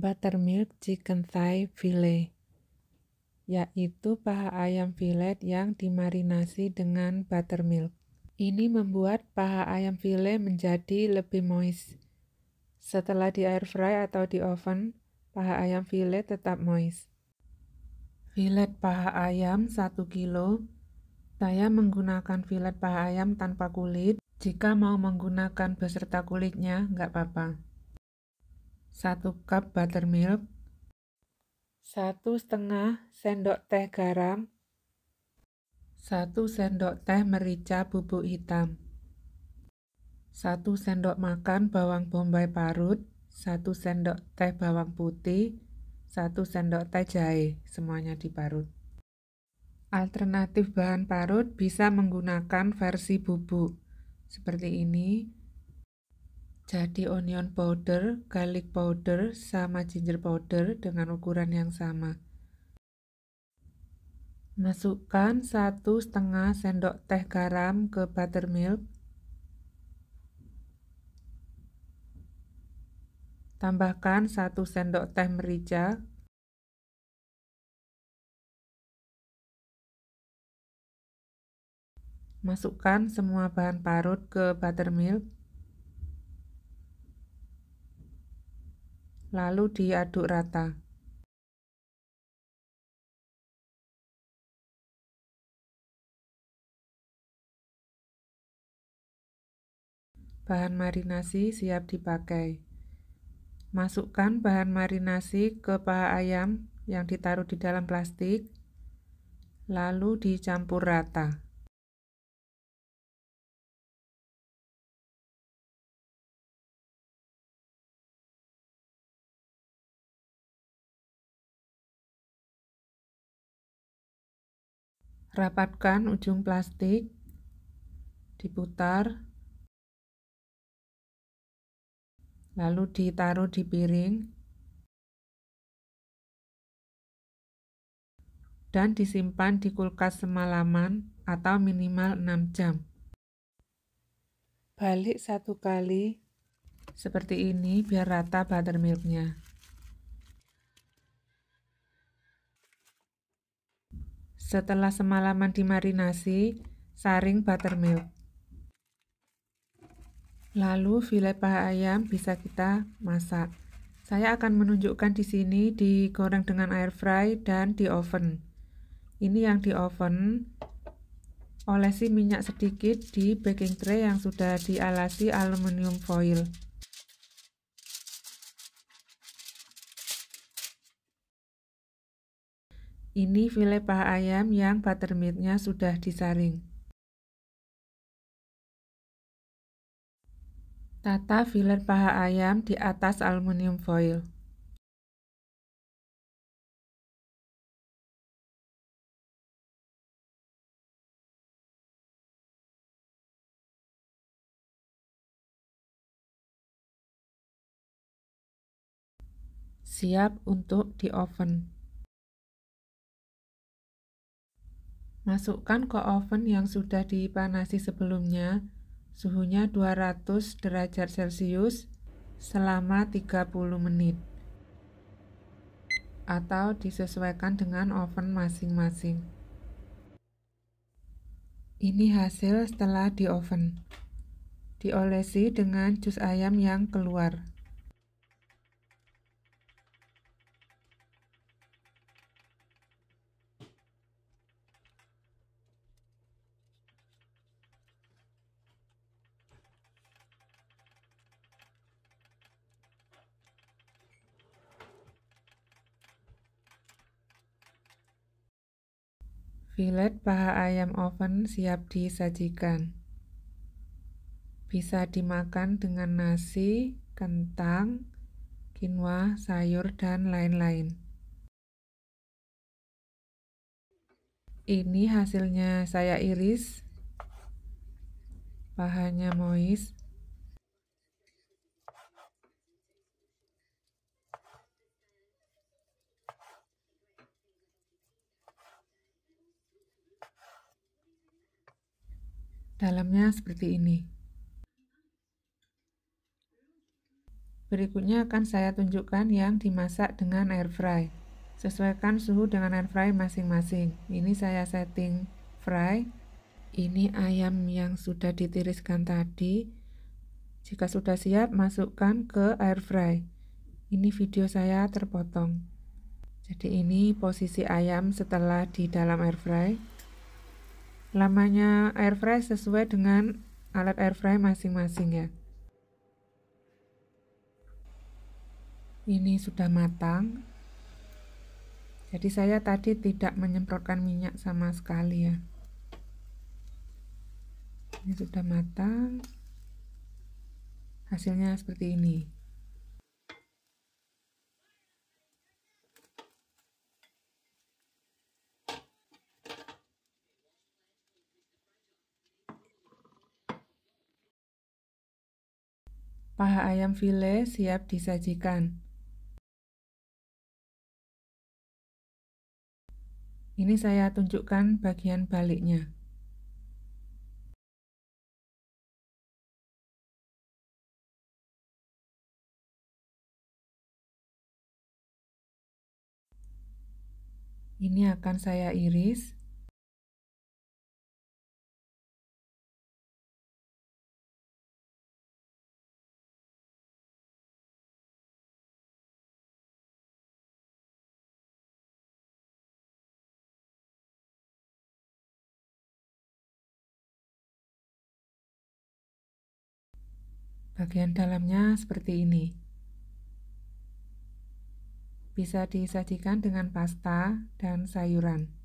buttermilk chicken thigh fillet yaitu paha ayam filet yang dimarinasi dengan buttermilk. Ini membuat paha ayam filet menjadi lebih moist. Setelah di air fry atau di oven, paha ayam filet tetap moist. Filet paha ayam 1 kg. Saya menggunakan filet paha ayam tanpa kulit. Jika mau menggunakan beserta kulitnya, nggak apa-apa. 1 cup buttermilk, 1 setengah sendok teh garam, 1 sendok teh merica bubuk hitam, 1 sendok makan bawang bombay parut, 1 sendok teh bawang putih, 1 sendok teh jahe, semuanya diparut. Alternatif bahan parut bisa menggunakan versi bubuk. Seperti ini, jadi onion powder, garlic powder, sama ginger powder dengan ukuran yang sama. Masukkan satu setengah sendok teh garam ke buttermilk. Tambahkan satu sendok teh merica. Masukkan semua bahan parut ke buttermilk. lalu diaduk rata. Bahan marinasi siap dipakai. Masukkan bahan marinasi ke paha ayam yang ditaruh di dalam plastik, lalu dicampur rata. rapatkan ujung plastik diputar lalu ditaruh di piring dan disimpan di kulkas semalaman atau minimal 6 jam. Balik satu kali seperti ini biar rata buttermilknya. Setelah semalaman dimarinasi, saring buttermilk. Lalu filet paha ayam bisa kita masak. Saya akan menunjukkan di sini digoreng dengan air fry dan di oven. Ini yang di oven. Olesi minyak sedikit di baking tray yang sudah dialasi aluminium foil. Ini file paha ayam yang buttermilknya sudah disaring. Tata filet paha ayam di atas aluminium foil. Siap untuk di oven. Masukkan ke oven yang sudah dipanasi sebelumnya, suhunya 200 derajat Celcius selama 30 menit atau disesuaikan dengan oven masing-masing. Ini hasil setelah di oven. Diolesi dengan jus ayam yang keluar. Filet paha ayam oven siap disajikan. Bisa dimakan dengan nasi, kentang, quinoa, sayur, dan lain-lain. Ini hasilnya saya iris. Pahanya moist. Dalamnya seperti ini. Berikutnya akan saya tunjukkan yang dimasak dengan air fry. Sesuaikan suhu dengan air fry masing-masing. Ini saya setting fry. Ini ayam yang sudah ditiriskan tadi. Jika sudah siap, masukkan ke air fry. Ini video saya terpotong. Jadi ini posisi ayam setelah di dalam air fry lamanya air fry sesuai dengan alat air fry masing-masing ya ini sudah matang jadi saya tadi tidak menyemprotkan minyak sama sekali ya ini sudah matang hasilnya seperti ini Paha ayam file siap disajikan. Ini saya tunjukkan bagian baliknya. Ini akan saya iris. Bagian dalamnya seperti ini. Bisa disajikan dengan pasta dan sayuran.